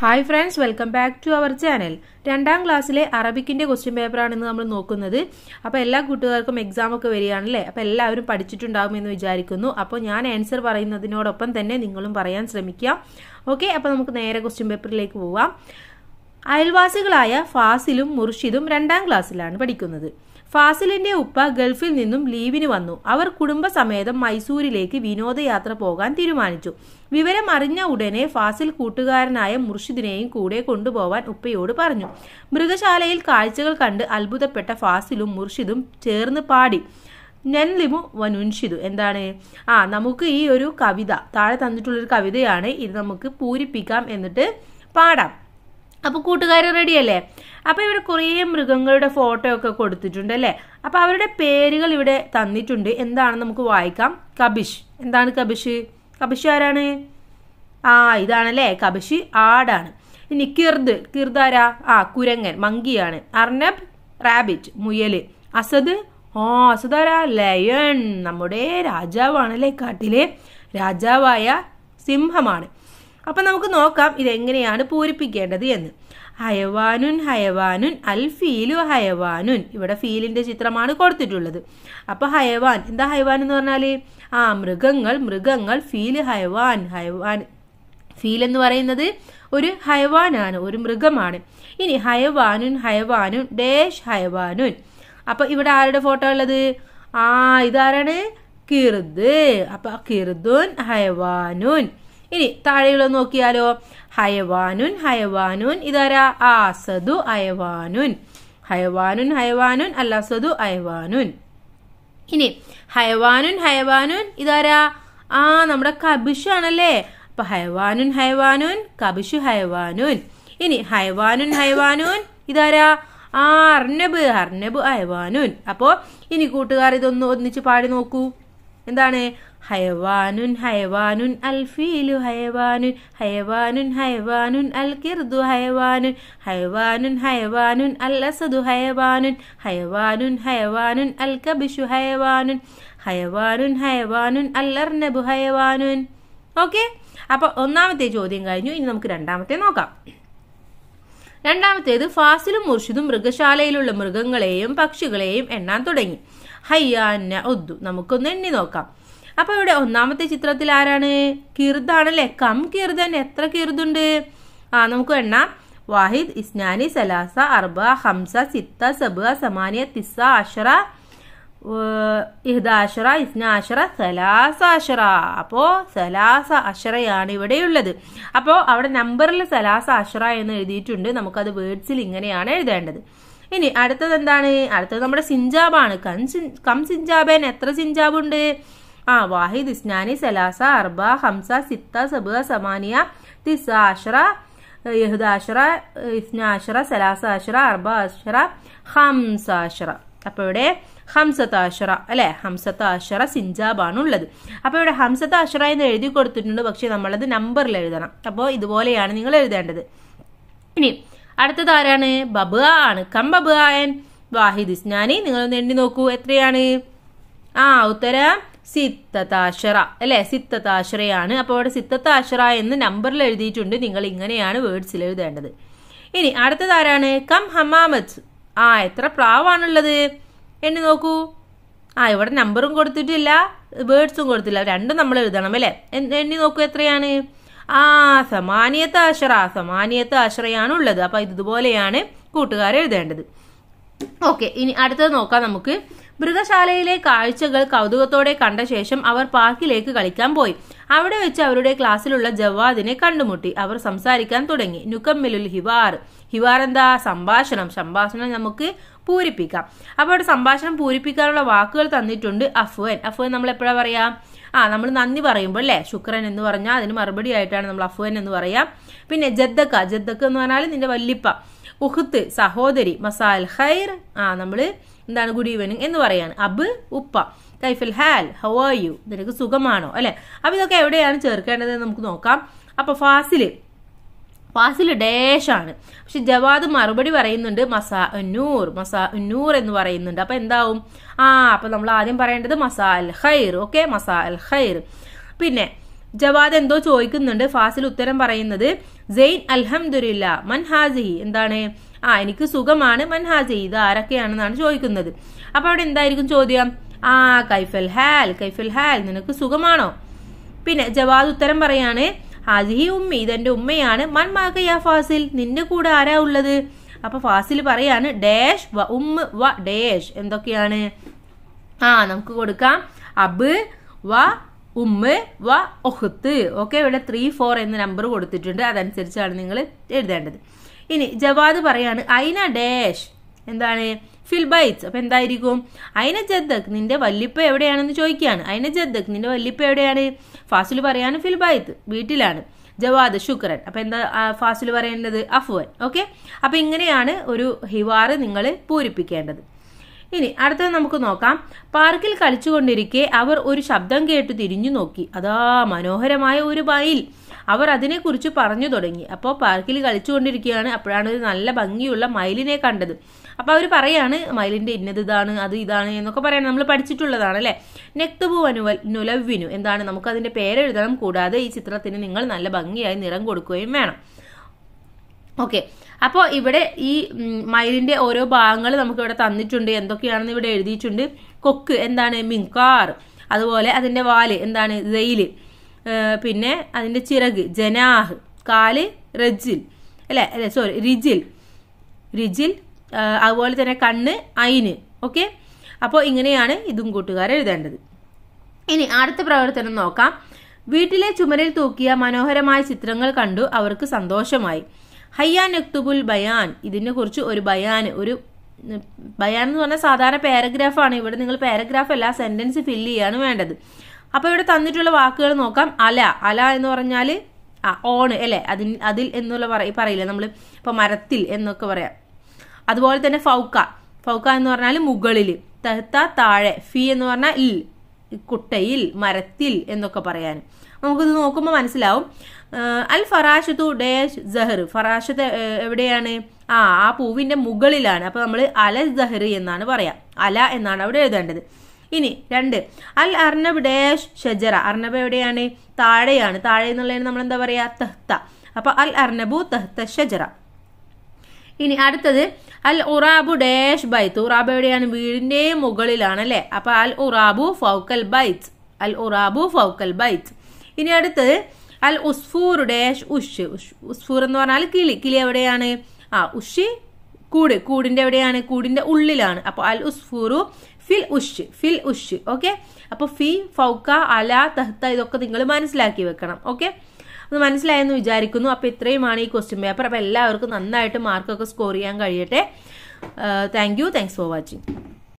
hi friends welcome back to our channel രണ്ടാം ക്ലാസ്സിലെ അറബിക്കിൻ്റെ question പേപ്പറാണ് ഇന്ന് നമ്മൾ നോക്കുന്നത് അപ്പോൾ എല്ലാ കൂട്ടുകാർക്കും എക്സാം ഒക്കെ വരികയാണല്ലേ അപ്പോൾ എല്ലാവരും പഠിച്ചിട്ടുണ്ടാകുമെന്ന് വിചാരിക്കുന്നു അപ്പോൾ ഞാൻ ആൻസർ പറയുന്നതിനോടൊപ്പം തന്നെ നിങ്ങളും പറയാൻ ശ്രമിക്കാം ഓക്കെ അപ്പോൾ നമുക്ക് നേരെ ക്വസ്റ്റ്യൻ പേപ്പറിലേക്ക് പോവാം അയൽവാസികളായ ഫാസിലും മുർഷിദും രണ്ടാം ക്ലാസ്സിലാണ് പഠിക്കുന്നത് ഫാസിലിന്റെ ഉപ്പ ഗൾഫിൽ നിന്നും ലീവിന് വന്നു അവർ കുടുംബസമേതം മൈസൂരിലേക്ക് വിനോദയാത്ര പോകാൻ തീരുമാനിച്ചു വിവരം അറിഞ്ഞ ഉടനെ ഫാസിൽ കൂട്ടുകാരനായ മുർഷിദിനെയും കൂടെ കൊണ്ടുപോവാൻ ഉപ്പയോട് പറഞ്ഞു മൃഗശാലയിൽ കാഴ്ചകൾ കണ്ട് അത്ഭുതപ്പെട്ട ഫാസിലും മുർഷിദും ചേർന്ന് പാടി നൻലിമു വനുൻഷിതു എന്താണ് ആ നമുക്ക് ഈ ഒരു കവിത താഴെ തന്നിട്ടുള്ളൊരു കവിതയാണ് ഇത് നമുക്ക് പൂരിപ്പിക്കാം എന്നിട്ട് പാടാം അപ്പോൾ കൂട്ടുകാരെ റെഡിയല്ലേ അപ്പോൾ ഇവിടെ കുറേ മൃഗങ്ങളുടെ ഫോട്ടോ ഒക്കെ കൊടുത്തിട്ടുണ്ട് അല്ലേ അപ്പോൾ അവരുടെ പേരുകൾ ഇവിടെ തന്നിട്ടുണ്ട് എന്താണെന്ന് നമുക്ക് വായിക്കാം കബിഷ് എന്താണ് കബിഷ് കബിഷ് ആരാണ് ആ ഇതാണല്ലേ കബിഷ് ആടാണ് ഇനി കിർദ് ആരാ ആ കുരങ്ങൻ മങ്കിയാണ് അർണബ് റാബിറ്റ് മുയൽ അസദ് അസദ് ആരാ ലയൺ നമ്മുടെ രാജാവാണ് അല്ലേ കാട്ടിലെ രാജാവായ സിംഹമാണ് അപ്പം നമുക്ക് നോക്കാം ഇതെങ്ങനെയാണ് പൂരിപ്പിക്കേണ്ടത് എന്ന് ഹയവാനുൻ ഹയവാനുൻ അൽ ഫീലു ഹയവാനുൻ ഇവിടെ ഫീലിൻ്റെ ചിത്രമാണ് കൊടുത്തിട്ടുള്ളത് അപ്പോൾ ഹയവാൻ എന്താ ഹയവാൻ എന്ന് പറഞ്ഞാൽ ആ മൃഗങ്ങൾ മൃഗങ്ങൾ ഫീല് ഹയവാൻ ഹയവാൻ ഫീൽ എന്ന് പറയുന്നത് ഒരു ഹയവാനാണ് ഒരു മൃഗമാണ് ഇനി ഹയവാനുൻ ഹയവാനുൻ ഡേഷ് ഹയവാനുൻ അപ്പോൾ ഇവിടെ ആരുടെ ഫോട്ടോ ഉള്ളത് ആ ഇതാരാണ് കിർദ് അപ്പോൾ കിർദുൻ ഹയവാനുൻ ഇനി താഴെയുള്ള നോക്കിയാലോ ഹയവാനുൻ ഹയവാനുൻ ഇതാരാ ആസദു അയവാനുൻ ഹയവാനുൻ ഹയവാനുൻ അല്ലാസദു അയവാനുൻ ഇനി ഹയവാനുൻ ഹയവാനുൻ ഇതാരാ ആ നമ്മുടെ കബിഷു ആണല്ലേ അപ്പൊ ഹയവാനുൻ ഹയവാനുൻ കബിഷു ഹയവാനുൻ ഇനി ഹയവാനുൻ ഹയവാനുൻ ഇതാരാ ആ അർണബ് അർണബ് അയവാനുൻ അപ്പോ ഇനി കൂട്ടുകാർ ഇതൊന്ന് ഒന്നിച്ച് പാടി നോക്കൂ എന്താണ് ഹയവാനുൻ ഹയവാനുൻ അൽ ഫീലു ഹയവാനുൻ ഹയവാനുൻ ഹയവാനുൻ അൽ കിർദു ഹയവാനുൻ ഹയവാനുൻ ഹയവാനുൻ അൽ അസദു ഹയവാനുൻ ഹയവാനുൻ ഹയവാനുൻ അൽ കബിഷു ഹയവാനുൻ ഹയവാനുൻ ഹയവാനുൻ അൽ അർനബു ഹയവാനുൻ ഓക്കെ അപ്പോൾ ഒന്നാമത്തെ ചോദ്യം കഴിഞ്ഞു ഇനി നമുക്ക് രണ്ടാമത്തെ നോക്കാം രണ്ടാമത്തേത് ഫാസിലും മുർഷിദും മൃഗശാലയിലുള്ള മൃഗങ്ങളെയും പക്ഷികളെയും എണ്ണാൻ തുടങ്ങി ഹയ്യാന്ന ഒദ്ദു നമുക്കൊന്ന് എണ്ണി നോക്കാം അപ്പോൾ ഇവിടെ ഒന്നാമത്തെ ചിത്രത്തിൽ ആരാണ് കിർദാണല്ലേ കം കിർദൻ എത്ര കിർദുണ്ട് ആ നമുക്ക് എണ്ണാം വാഹിദ് ഇസ്നാനി സലാസ അർബ ഹംസ സിത്ത സബ സമാനിയ തിസ അഷറ ഇഹ്ദാഷറ ഇസ്നാഷറ സലാസ അഷറ അപ്പോ സലാസ അഷറയാണ് ഇവിടെയുള്ളത് അപ്പോൾ അവിടെ നമ്പറിൽ സലാസ അഷറ എന്ന് എഴുതിയിട്ടുണ്ട് നമുക്കത് വേർഡ്സിൽ ഇങ്ങനെയാണ് എഴുതേണ്ടത് ഇനി അടുത്തത് എന്താണ് അടുത്തത് നമ്മുടെ സിഞ്ചാബാണ് കം സിഞ്ചാബേൻ എത്ര സിഞ്ചാബുണ്ട് ആ വാഹിദ് ഇസ്നാനി സലാസ അർബ ഹംസ സിത്ത സബ സമാനിയ തിസ ആശ്ര യഹുദാശ്ര ഇസ്നാശ്ര സലാസാശ്ര അർബ ആശ്ര ഹംസാശ്ര അപ്പോൾ ഇവിടെ ഹംസത്താശ്ര അല്ലേ ഹംസത്താശ്ര സിഞ്ചാബാണ് ഉള്ളത് അപ്പോൾ ഇവിടെ ഹംസത്താശ്ര എന്ന് എഴുതി കൊടുത്തിട്ടുണ്ട് പക്ഷേ നമ്മളത് നമ്പറിൽ എഴുതണം അപ്പോൾ ഇതുപോലെയാണ് നിങ്ങൾ എഴുതേണ്ടത് ഇനി അടുത്തത് ആരാണ് ബബ ആണ് കം ആയൻ വാഹിദ് ഇസ്നാനി നിങ്ങൾ എണ്ണി നോക്കൂ എത്രയാണ് ആ ഉത്തരം സിത്തതാശ്ര അല്ലേ സിത്തതാശ്രയാണ് അപ്പോൾ അവിടെ സിത്തത്താശ്ര എന്ന് നമ്പറിൽ എഴുതിയിട്ടുണ്ട് നിങ്ങൾ ഇങ്ങനെയാണ് വേർഡ്സിൽ എഴുതേണ്ടത് ഇനി അടുത്തത് ആരാണ് കം ഹമാമത്ത് ആ എത്ര പ്രാവാണുള്ളത് എണ്ണി നോക്കൂ ആ ഇവിടെ നമ്പറും കൊടുത്തിട്ടില്ല വേർഡ്സും കൊടുത്തില്ല രണ്ടും നമ്മൾ എഴുതണം അല്ലേ എണ്ണി നോക്കൂ എത്രയാണ് ആ സമാനിയത്ത് ആശ്ര സമാനിയത്ത് ആശ്രയാണ് ഉള്ളത് അപ്പോൾ ഇതുപോലെയാണ് കൂട്ടുകാരെഴുതേണ്ടത് എഴുതേണ്ടത് ഓക്കെ ഇനി അടുത്തത് നോക്കാം നമുക്ക് മൃഗശാലയിലെ കാഴ്ചകൾ കൗതുകത്തോടെ കണ്ട ശേഷം അവർ പാർക്കിലേക്ക് കളിക്കാൻ പോയി അവിടെ വെച്ച് അവരുടെ ക്ലാസ്സിലുള്ള ജവാദിനെ കണ്ടുമുട്ടി അവർ സംസാരിക്കാൻ തുടങ്ങി നുക്കമ്മിലുൽ ഹിവാർ ഹിവാർ എന്താ സംഭാഷണം സംഭാഷണം നമുക്ക് പൂരിപ്പിക്കാം അപ്പോൾ അവിടെ സംഭാഷണം പൂരിപ്പിക്കാനുള്ള വാക്കുകൾ തന്നിട്ടുണ്ട് അഫ്വൻ അഫ്വൻ നമ്മൾ എപ്പോഴാ പറയാ ആ നമ്മൾ നന്ദി പറയുമ്പോൾ അല്ലേ ശുക്രൻ എന്ന് പറഞ്ഞാൽ അതിന് മറുപടി ആയിട്ടാണ് നമ്മൾ അഫ്വൻ എന്ന് പറയാം പിന്നെ ജദ്ദക്ക ജദ്ദക്ക എന്ന് പറഞ്ഞാൽ നിന്റെ വല്ലിപ്പ ഉഹത്ത് സഹോദരി മസാൽ ഹൈർ ആ നമ്മൾ എന്താണ് ഗുഡ് ഈവനിങ് എന്ന് പറയാണ് അബ് ഉപ്പ കൈഫിൽ ഹാൽ ഹൗ ആർ യു നിനക്ക് സുഖമാണോ അല്ലെ അപ്പൊ ഇതൊക്കെ എവിടെയാണ് ചേർക്കേണ്ടത് നമുക്ക് നോക്കാം അപ്പൊ ഫാസില് ഫാസിൽ ഡേഷാണ് പക്ഷെ ജവാദ് മറുപടി പറയുന്നുണ്ട് മസാ നൂർ മസാ നൂർ എന്ന് പറയുന്നുണ്ട് അപ്പൊ എന്താവും ആ അപ്പൊ നമ്മൾ ആദ്യം പറയേണ്ടത് മസാ അൽ ഖൈർ ഓക്കെ മസാ അൽ ഖൈർ പിന്നെ ജവാദ് എന്തോ ചോദിക്കുന്നുണ്ട് ഫാസിൽ ഉത്തരം പറയുന്നത് സെയ്ൻ അൽഹംദുലില്ല മൻ ഹാസിഹി എന്താണ് ആ എനിക്ക് സുഖമാണ് മൻഹാ ഇത് ആരൊക്കെയാണെന്നാണ് ചോദിക്കുന്നത് അപ്പോൾ അവിടെ എന്തായിരിക്കും ചോദ്യം ആ കൈഫൽ ഹാൽ കൈഫൽ ഹാൽ നിനക്ക് സുഖമാണോ പിന്നെ ജവാദ് ഉത്തരം പറയാണ് ഹാസിഹി ഉമ്മി ഇതെന്റെ ഉമ്മയാണ് മൻ മാക്കയ്യ ഫാസിൽ നിന്റെ കൂടെ ആരാ ഉള്ളത് അപ്പൊ ഫാസിൽ പറയാണ് ഡാഷ് വ ഉമ്മ വ ഡാഷ് എന്തൊക്കെയാണ് ആ നമുക്ക് കൊടുക്കാം അബ് വ ഉമ്മ വ ഒഹത്ത് ഓക്കെ ഇവിടെ ത്രീ ഫോർ എന്ന നമ്പർ കൊടുത്തിട്ടുണ്ട് അതനുസരിച്ചാണ് നിങ്ങൾ എഴുതേണ്ടത് ഇനി ജവാദ് പറയാണ് ഐന ഡാഷ് എന്താണ് ഫിൽബൈറ്റ്സ് അപ്പം എന്തായിരിക്കും അയിന ജദ്ദക് നിന്റെ വല്ലിപ്പ എവിടെയാണെന്ന് ചോദിക്കുകയാണ് അയിന ജദ്ദക് നിന്റെ വല്ലിപ്പ എവിടെയാണ് ഫാസിൽ പറയാണ് ഫിൽബൈത്ത് വീട്ടിലാണ് ജവാദ് ശുക്രൻ അപ്പം എന്താ ഫാസിൽ പറയേണ്ടത് അഫ്വൻ ഓക്കെ അപ്പം ഇങ്ങനെയാണ് ഒരു ഹിവാറ് നിങ്ങൾ പൂരിപ്പിക്കേണ്ടത് ഇനി അടുത്തത് നമുക്ക് നോക്കാം പാർക്കിൽ കളിച്ചുകൊണ്ടിരിക്കെ അവർ ഒരു ശബ്ദം കേട്ട് തിരിഞ്ഞു നോക്കി അതാ മനോഹരമായ ഒരു മയിൽ അവർ അതിനെക്കുറിച്ച് പറഞ്ഞു തുടങ്ങി അപ്പോൾ പാർക്കിൽ കളിച്ചുകൊണ്ടിരിക്കുകയാണ് അപ്പോഴാണ് ഒരു നല്ല ഭംഗിയുള്ള മയിലിനെ കണ്ടത് അപ്പോൾ അവർ പറയാണ് മയിലിൻ്റെ ഇന്നത് ഇതാണ് അത് ഇതാണ് എന്നൊക്കെ പറയാൻ നമ്മൾ പഠിച്ചിട്ടുള്ളതാണ് അല്ലേ നെക്തബു അനുവൽ നുലവ്വിനു എന്താണ് നമുക്ക് അതിൻ്റെ പേരെഴുതണം കൂടാതെ ഈ ചിത്രത്തിന് നിങ്ങൾ നല്ല ഭംഗിയായി നിറം കൊടുക്കുകയും വേണം ഓക്കെ അപ്പോൾ ഇവിടെ ഈ മയിലിൻ്റെ ഓരോ ഭാഗങ്ങൾ നമുക്ക് ഇവിടെ തന്നിട്ടുണ്ട് എന്തൊക്കെയാണെന്ന് ഇവിടെ എഴുതിയിട്ടുണ്ട് കൊക്ക് എന്താണ് മിങ്കാർ അതുപോലെ അതിൻ്റെ വാല് എന്താണ് ജയില് പിന്നെ അതിൻ്റെ ചിറക് ജനാഹ് കാല് റജിൽ അല്ലേ അല്ലെ സോറി റിജിൽ റിജിൽ അതുപോലെ തന്നെ കണ്ണ് അയിന് ഓക്കെ അപ്പോൾ ഇങ്ങനെയാണ് ഇതും കൂട്ടുകാർ എഴുതേണ്ടത് ഇനി അടുത്ത പ്രവർത്തനം നോക്കാം വീട്ടിലെ ചുമരിൽ തൂക്കിയ മനോഹരമായ ചിത്രങ്ങൾ കണ്ടു അവർക്ക് സന്തോഷമായി ഹയ്യാൻ എക്തുബുൽ ബയാൻ ഇതിനെക്കുറിച്ച് ഒരു ബയാൻ ഒരു ബയാൻ എന്ന് പറഞ്ഞാൽ സാധാരണ പാരഗ്രാഫാണ് ഇവിടെ നിങ്ങൾ പാരഗ്രാഫ് അല്ല സെന്റൻസ് ഫില്ല് ചെയ്യാണ് വേണ്ടത് അപ്പോൾ ഇവിടെ തന്നിട്ടുള്ള വാക്കുകൾ നോക്കാം അല അല എന്ന് പറഞ്ഞാൽ ആ ഓണ് അല്ലേ അതിൽ അതിൽ എന്നുള്ള പറ പറയില്ല നമ്മൾ ഇപ്പോൾ മരത്തിൽ എന്നൊക്കെ പറയാം അതുപോലെ തന്നെ ഫൗക്ക ഫൗക്ക എന്ന് പറഞ്ഞാൽ മുകളിൽ തഹത്ത താഴെ ഫി എന്ന് പറഞ്ഞാൽ ഇൽ കുട്ടയിൽ മരത്തിൽ എന്നൊക്കെ പറയാൻ നമുക്കിത് നോക്കുമ്പോൾ മനസ്സിലാവും അൽ ഫറാഷത്തു ഡേഷ് ജഹർ ഫറാഷത്ത് എവിടെയാണ് ആ ആ പൂവിൻ്റെ മുകളിലാണ് അപ്പോൾ നമ്മൾ അല ജഹർ എന്നാണ് പറയാം അല എന്നാണ് അവിടെ എഴുതേണ്ടത് ഇനി രണ്ട് അൽ അർണബ് ഡാഷ് ഷജറ അർണബ് എവിടെയാണ് താഴെയാണ് താഴെ എന്നുള്ളതിന് നമ്മൾ എന്താ പറയുക തഹ്ത അപ്പൊ അൽ അർണബു തഹ്ത ഷജറ ഇനി അടുത്തത് അൽ ഉറാബു ഡാഷ് ബൈത്ത് ഉറാബ് എവിടെയാണ് വീടിന്റെ മുകളിലാണ് അല്ലെ അപ്പൊ അൽ ഉറാബു ഫൗക്കൽ ബൈത്ത് അൽ ഉറാബു ഫൗക്കൽ ബൈത്ത് ഇനി അടുത്തത് അൽ ഉസ്ഫൂർ ഡാഷ് ഉഷ് ഉസ്ഫൂർ എന്ന് പറഞ്ഞാൽ കിളി കിളി എവിടെയാണ് ആ ഉഷി കൂട് കൂടിന്റെ എവിടെയാണ് കൂടിന്റെ ഉള്ളിലാണ് അപ്പോൾ അൽ ഉസ്ഫൂറു ഫിൽ ഉഷ് ഫിൽ ഉഷ് ഓക്കെ അപ്പോൾ ഫി ഫൗക്ക അല തഹ്ത ഇതൊക്കെ നിങ്ങൾ മനസ്സിലാക്കി വെക്കണം ഓക്കെ അത് മനസ്സിലായെന്ന് വിചാരിക്കുന്നു അപ്പോൾ ഇത്രയുമാണ് ഈ ക്വസ്റ്റ്യൻ പേപ്പർ അപ്പോൾ എല്ലാവർക്കും നന്നായിട്ട് മാർക്കൊക്കെ സ്കോർ ചെയ്യാൻ കഴിയട്ടെ thank you thanks for watching